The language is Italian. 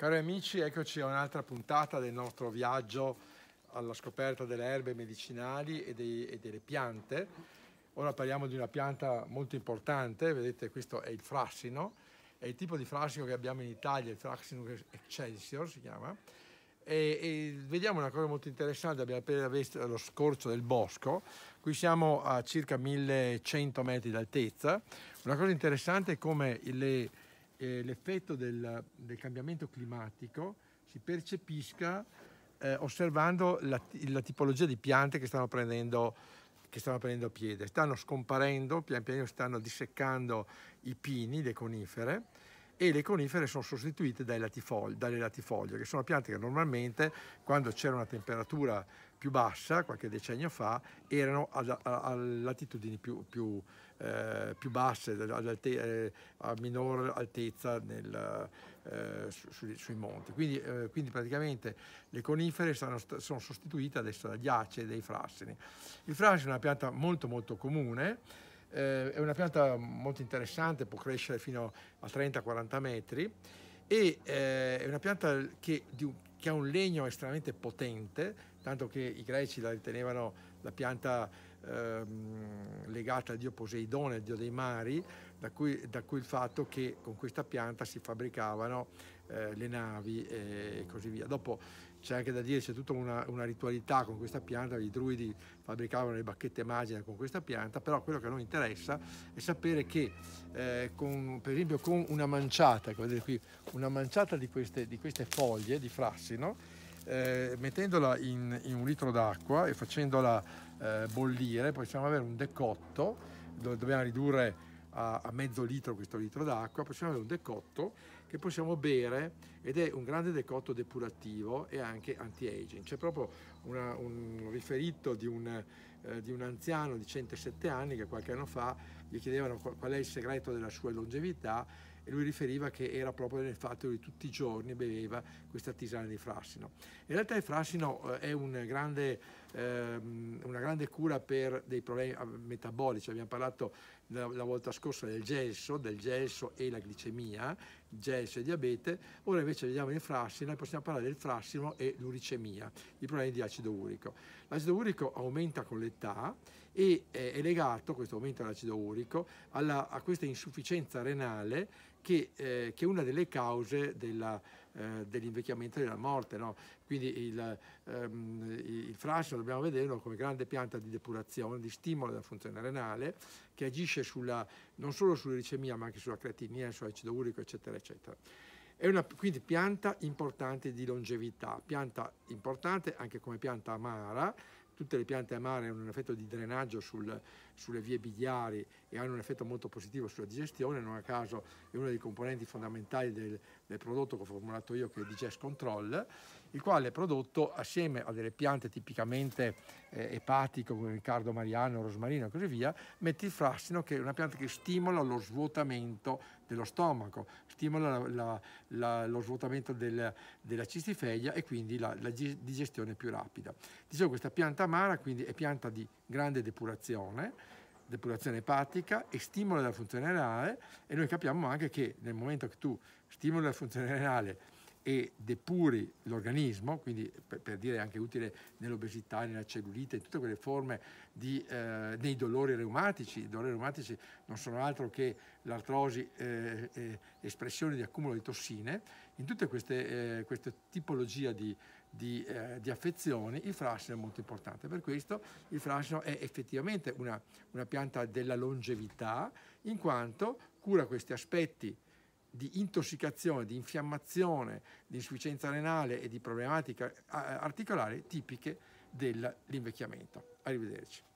Cari amici, eccoci a un'altra puntata del nostro viaggio alla scoperta delle erbe medicinali e, dei, e, delle piante. Ora parliamo di una pianta molto importante, vedete questo è il frassino, è il tipo di frassino che abbiamo in Italia, il frassino excelsior si chiama, e, e, vediamo una cosa molto interessante, abbiamo appena visto lo scorcio del bosco, qui siamo a circa 1100 metri d'altezza, una cosa interessante è come le, eh, l'effetto del, del, cambiamento climatico si percepisca eh, osservando la, la, tipologia di piante che stanno, prendendo, che stanno prendendo piede. Stanno scomparendo, pian piano stanno disseccando i pini, le conifere, e le conifere sono sostituite latifogli, dalle latifoglie, che sono piante che normalmente quando c'era una temperatura più bassa, qualche decennio fa, erano a, a, a latitudini più, più, eh, più basse, eh, a minor altezza nel, eh, su, su, sui monti. Quindi, eh, quindi, praticamente le conifere sono, sono sostituite adesso dagli acei e dai frassini. Il frassino è una pianta molto molto comune, eh, è una pianta molto interessante, può crescere fino a 30-40 metri e eh, è una pianta che, di, che, ha un legno estremamente potente, tanto che i greci la ritenevano la pianta eh, legata al dio Poseidone, il dio dei mari, da cui, da cui, il fatto che con questa pianta si fabbricavano eh, le navi e così via. Dopo c'è anche da dire, c'è tutta una, una, ritualità con questa pianta, i druidi fabbricavano le bacchette magiche con questa pianta, però quello che a noi interessa è sapere che eh, con, per esempio con una manciata, ecco, vedete qui, una manciata di queste, di queste foglie di frassino, eh, mettendola in, in, un litro d'acqua e facendola eh, bollire, possiamo avere un decotto, dove dobbiamo ridurre a, a mezzo litro questo litro d'acqua, possiamo avere un decotto che possiamo bere ed è un grande decotto depurativo e anche anti-aging. C'è proprio una, un riferito di un, eh, di un, anziano di 107 anni che qualche anno fa gli chiedevano qual è il segreto della sua longevità e lui riferiva che era proprio nel fatto che tutti i giorni beveva questa tisana di frassino. In realtà il frassino eh, è un grande, eh, una grande cura per dei problemi ah, metabolici, abbiamo parlato la, la, volta scorsa del gelso, del gelso e la glicemia, gelso e diabete, ora invece vediamo il frassino e possiamo parlare del frassino e l'uricemia, i problemi di acido urico. L'acido urico aumenta con l'età e eh, è legato, questo aumento dell'acido urico, alla, a questa insufficienza renale che, eh, che è una delle cause della eh, dell'invecchiamento e della morte. No? Quindi il, ehm, il frascino dobbiamo vederlo come grande pianta di depurazione, di stimolo della funzione renale, che agisce sulla, non solo sulla ma anche sulla creatinina, sull'acido urico, eccetera, eccetera. È una quindi, pianta importante di longevità, pianta importante anche come pianta amara, tutte le piante amare hanno un effetto di drenaggio sul, sulle vie biliari e hanno un effetto molto positivo sulla digestione, non a caso è uno dei componenti fondamentali del, del prodotto che ho formulato io che è Digest Control, il quale è prodotto assieme a delle piante tipicamente eh, epatiche come Riccardo Mariano, Rosmarino e così via, mette il frassino che è una pianta che stimola lo svuotamento dello stomaco, stimola la, la, la, lo svuotamento del, della cistifeglia e quindi la, digestione più rapida. Dicevo questa pianta amara quindi è pianta di grande depurazione, depurazione epatica e stimola la funzione renale e noi capiamo anche che nel momento che tu stimoli la funzione renale e depuri l'organismo, quindi per, per dire anche utile nell'obesità, nella cellulite, in tutte quelle forme di, eh, dei dolori reumatici. I dolori reumatici non sono altro che l'artrosi, eh, eh, espressione di accumulo di tossine. In tutte queste, eh, queste tipologie di, di, eh, di, affezioni il frassino è molto importante. Per questo il frassino è effettivamente una, una pianta della longevità, in quanto cura questi aspetti di intossicazione, di infiammazione, di insufficienza renale e di problematiche eh, articolari tipiche dell'invecchiamento. Arrivederci.